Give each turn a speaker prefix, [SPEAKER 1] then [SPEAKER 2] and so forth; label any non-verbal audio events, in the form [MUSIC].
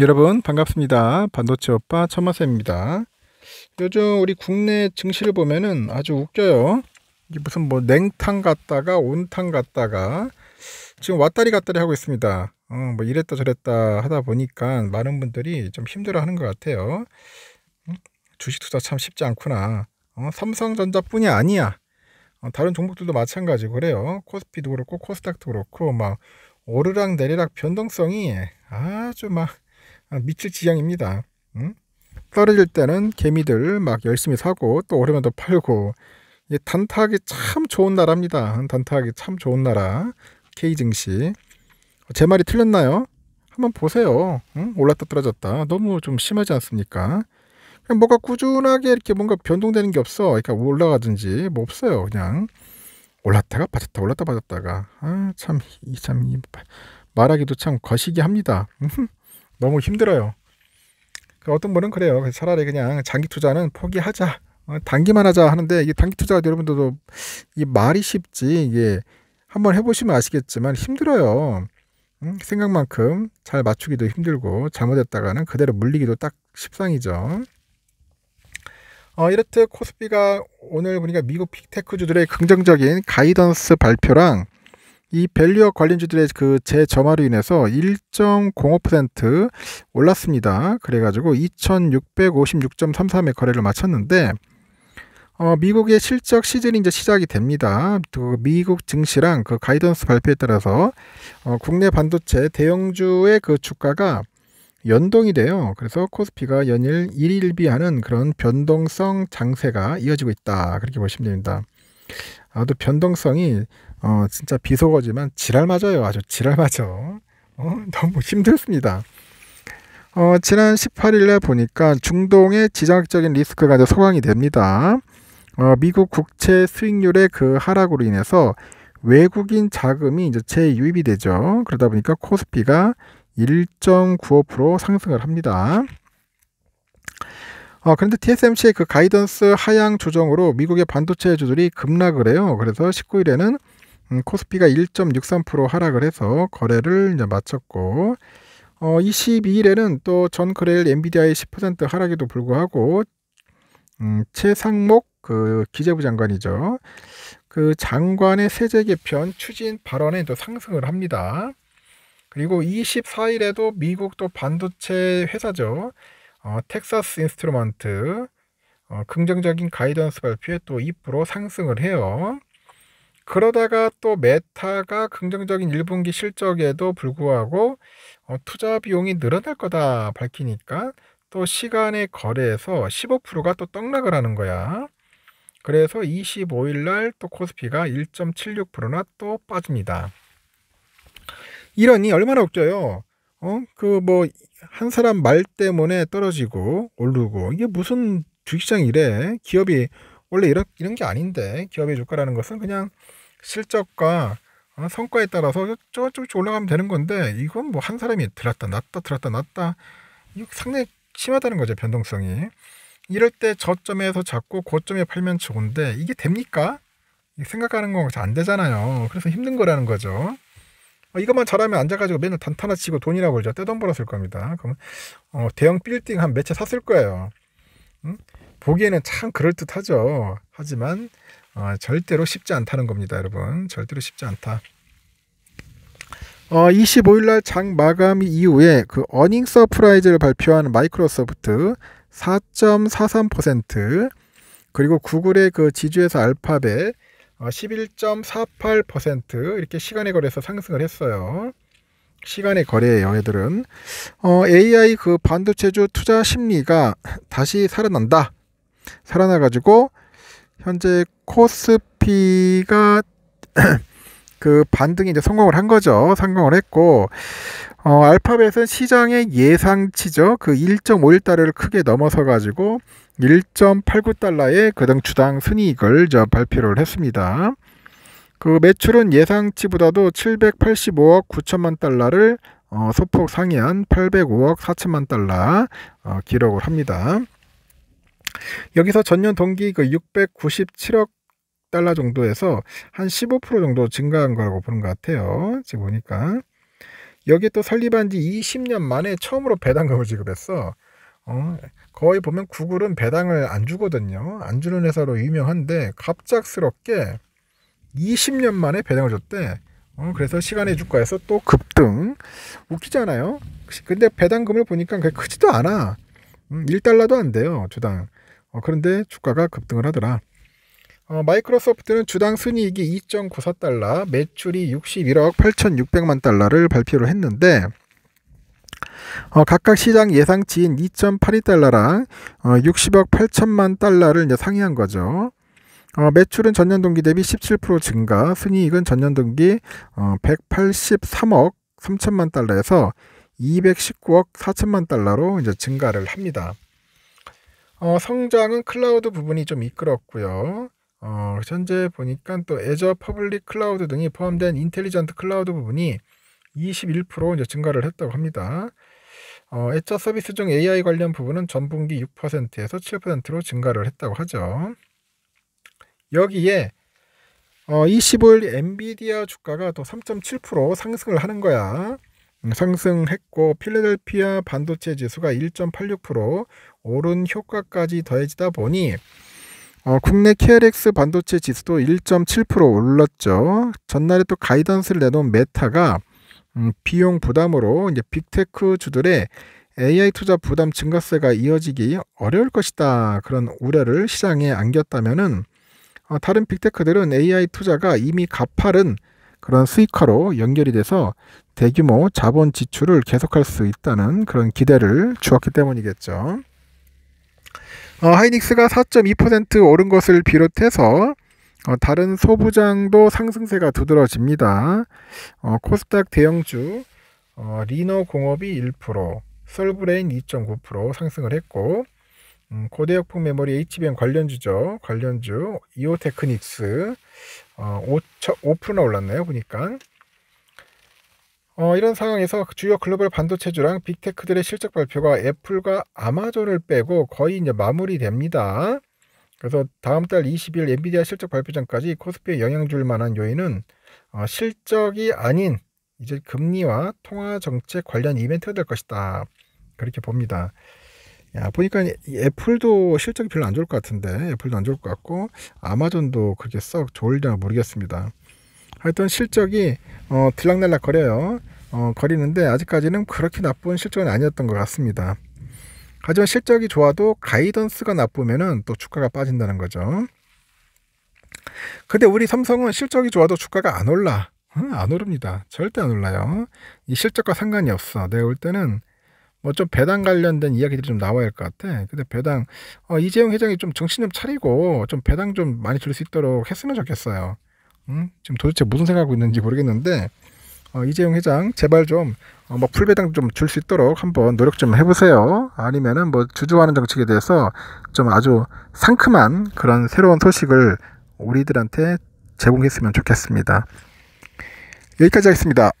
[SPEAKER 1] 여러분 반갑습니다. 반도체 오빠 천마쌤입니다. 요즘 우리 국내 증시를 보면은 아주 웃겨요. 이게 무슨 뭐 냉탕 갔다가 온탕 갔다가 지금 왔다리 갔다리 하고 있습니다. 어, 뭐 이랬다 저랬다 하다 보니까 많은 분들이 좀 힘들어하는 것 같아요. 음, 주식 투자 참 쉽지 않구나. 어, 삼성전자뿐이 아니야. 어, 다른 종목들도 마찬가지고 그래요. 코스피도 그렇고 코스닥도 그렇고 막 오르락 내리락 변동성이 아주 막 미칠 아, 지경입니다. 응? 음? 떨어질 때는 개미들 막 열심히 사고 또 오르면 또 팔고 이 단타하기 참 좋은 나라입니다. 단타하기 참 좋은 나라 K 증시 제 말이 틀렸나요? 한번 보세요. 응? 음? 올랐다 떨어졌다 너무 좀 심하지 않습니까? 그냥 뭐가 꾸준하게 이렇게 뭔가 변동되는 게 없어. 그러니까 올라가든지 뭐 없어요. 그냥 올랐다가 빠졌다 올랐다 빠졌다가 아 참 이참 참 말하기도 참 거시기합니다. 음? 너무 힘들어요. 그 어떤 분은 그래요. 그 차라리 그냥 장기 투자는 포기하자. 어, 단기만 하자 하는데 이게 단기 투자가 여러분들도 이 말이 쉽지 이게 한번 해보시면 아시겠지만 힘들어요. 음, 생각만큼 잘 맞추기도 힘들고 잘못했다가는 그대로 물리기도 딱 십상이죠. 어, 이렇듯 코스피가 오늘 보니까 미국 빅테크주들의 긍정적인 가이던스 발표랑 이 밸류업 관련주들의 그 재점화로 인해서 1.05% 올랐습니다. 그래가지고 2,656.33의 거래를 마쳤는데 어, 미국의 실적 시즌이 이제 시작이 됩니다. 그 미국 증시랑 그 가이던스 발표에 따라서 어, 국내 반도체 대형주의 그 주가가 연동이 돼요. 그래서 코스피가 연일 일일비하는 그런 변동성 장세가 이어지고 있다. 그렇게 보시면 됩니다. 아또 변동성이 어, 진짜 비속어지만 지랄 맞아요. 아주 지랄 맞아. 어, 너무 힘들습니다. 어, 지난 18일에 보니까 중동의 지정학적인 리스크가 이제 소강이 됩니다. 어, 미국 국채 수익률의 그 하락으로 인해서 외국인 자금이 이제 재유입이 되죠. 그러다 보니까 코스피가 1.95% 상승을 합니다. 어, 그런데 TSMC의 그 가이던스 하향 조정으로 미국의 반도체 주들이 급락을 해요. 그래서 19일에는 음, 코스피가 1.63% 하락을 해서 거래를 이제 마쳤고 어, 22일에는 또전 거래일 엔비디아의 10% 하락에도 불구하고 음, 최상목 그 기재부 장관이죠. 그 장관의 세제 개편 추진 발언에 또 상승을 합니다. 그리고 24일에도 미국 또 반도체 회사죠. 어, 텍사스 인스트루먼트 어, 긍정적인 가이던스 발표에 또 2% 상승을 해요. 그러다가 또 메타가 긍정적인 1분기 실적에도 불구하고 어, 투자 비용이 늘어날 거다 밝히니까 또 시간의 거래에서 15%가 또 떡락을 하는 거야. 그래서 25일 날 또 코스피가 1.76%나 또 빠집니다. 이러니 얼마나 웃겨요. 어? 그 뭐 한 사람 말 때문에 떨어지고 오르고 이게 무슨 주식시장 이래. 기업이 원래 이런, 이런 게 아닌데 기업의 주가라는 것은 그냥 실적과 어, 성과에 따라서 조금씩 올라가면 되는 건데 이건 뭐 한 사람이 들었다 놨다 들었다 놨다 이거 상당히 심하다는 거죠 변동성이 이럴 때 저점에서 잡고 고점에 팔면 좋은데 이게 됩니까? 생각하는 건잘안 되잖아요 그래서 힘든 거라는 거죠 어, 이것만 잘하면 앉아가지고 맨날 단타나 치고 돈이나 벌죠 떼돈 벌었을 겁니다 그럼 어, 대형 빌딩 한 몇 채 샀을 거예요 응? 음? 보기에는 참 그럴듯하죠. 하지만 어, 절대로 쉽지 않다는 겁니다, 여러분. 절대로 쉽지 않다. 어, 25일 날 장 마감 이후에 그 어닝 서프라이즈를 발표한 마이크로소프트 4.43% 그리고 구글의 그지주에서 알파벳 11.48% 어, 이렇게 시간에 거래해서 상승을 했어요. 시간의 거래예요, 애들은 어, AI 그 반도체주 투자 심리가 다시 살아난다. 살아나가지고 현재 코스피가 [CLEARS THROAT] 그 반등이 이제 성공을 한 거죠. 성공을 했고 어, 알파벳은 시장의 예상치죠. 그 1.51달러를 크게 넘어서 가지고 1.89달러의 그등 주당 순이익을 발표를 했습니다. 그 매출은 예상치보다도 785억 9천만 달러를 어, 소폭 상회한 805억 4천만 달러 어, 기록을 합니다. 여기서 전년 동기 그 697억 달러 정도에서 한 15% 정도 증가한 거라고 보는 것 같아요. 지금 보니까. 여기 또 설립한 지 20년 만에 처음으로 배당금을 지급했어. 어, 거의 보면 구글은 배당을 안 주거든요. 안 주는 회사로 유명한데 갑작스럽게 20년 만에 배당을 줬대. 어, 그래서 시간의 주가에서 또 급등. 웃기잖아요. 근데 배당금을 보니까 그게 크지도 않아. 음, 1달러도 안 돼요. 주당. 어, 그런데 주가가 급등을 하더라. 어, 마이크로소프트는 주당 순이익이 2.94달러, 매출이 61억 8,600만 달러를 발표를 했는데 어, 각각 시장 예상치인 2.82달러랑 어, 60억 8천만 달러를 이제 상의한 거죠. 어, 매출은 전년 동기 대비 17% 증가, 순이익은 전년 동기 어, 183억 3천만 달러에서 219억 4천만 달러로 이제 증가를 합니다. 어, 성장은 클라우드 부분이 좀 이끌었고요. 어, 현재 보니까 또 애저 퍼블릭 클라우드 등이 포함된 인텔리전트 클라우드 부분이 21% 이제 증가를 했다고 합니다. 어, 애처 서비스 중 AI 관련 부분은 전분기 6%에서 7%로 증가를 했다고 하죠. 여기에 어, 25일 엔비디아 주가가 또 3.7% 상승을 하는 거야. 상승했고 필라델피아 반도체 지수가 1.86% 오른 효과까지 더해지다 보니 어, 국내 KLX 반도체 지수도 1.7% 올랐죠. 전날에 또 가이던스를 내놓은 메타가 음, 비용 부담으로 이제 빅테크 주들의 AI 투자 부담 증가세가 이어지기 어려울 것이다. 그런 우려를 시장에 안겼다면은 어, 다른 빅테크들은 AI 투자가 이미 가파른 그런 수익화로 연결이 돼서 대규모 자본 지출을 계속할 수 있다는 그런 기대를 주었기 때문이겠죠. 어, 하이닉스가 4.2% 오른 것을 비롯해서 어, 다른 소부장도 상승세가 두드러집니다. 어, 코스닥 대형주 어, 리너 공업이 1%, 솔브레인 2.9% 상승을 했고 음, 고대역풍 메모리 HBM 관련주죠. 관련주 이오테크닉스 어, 5, 나 올랐네요. 보니까 어, 이런 상황에서 그 주요 글로벌 반도체주랑 빅테크들의 실적 발표가 애플과 아마존을 빼고 거의 이제 마무리됩니다. 그래서 다음 달 20일 엔비디아 실적 발표전까지 코스피에 영향 줄 만한 요인은 어, 실적이 아닌 이제 금리와 통화 정책 관련 이벤트가 될 것이다. 그렇게 봅니다. 야, 보니까 애플도 실적이 별로 안 좋을 것 같은데 애플도 안 좋을 것 같고 아마존도 그렇게 썩 좋을지 모르겠습니다. 하여튼 실적이 어, 들락날락 거려요. 어, 거리는데 아직까지는 그렇게 나쁜 실적은 아니었던 것 같습니다. 하지만 실적이 좋아도 가이던스가 나쁘면은 또 주가가 빠진다는 거죠. 근데 우리 삼성은 실적이 좋아도 주가가 안 올라. 어? 안 오릅니다. 절대 안 올라요. 이 실적과 상관이 없어. 내가 볼 때는 뭐 좀 배당 관련된 이야기들이 좀 나와야 할 것 같아. 근데 배당 어, 이재용 회장이 좀 정신 좀 차리고 좀 배당 좀 많이 줄 수 있도록 했으면 좋겠어요. 음? 지금 도대체 무슨 생각하고 있는지 모르겠는데 어, 이재용 회장 제발 좀 어, 뭐 풀배당 좀 줄 수 있도록 한번 노력 좀 해보세요. 아니면은 뭐 주주하는 정책에 대해서 좀 아주 상큼한 그런 새로운 소식을 우리들한테 제공했으면 좋겠습니다. 여기까지 하겠습니다.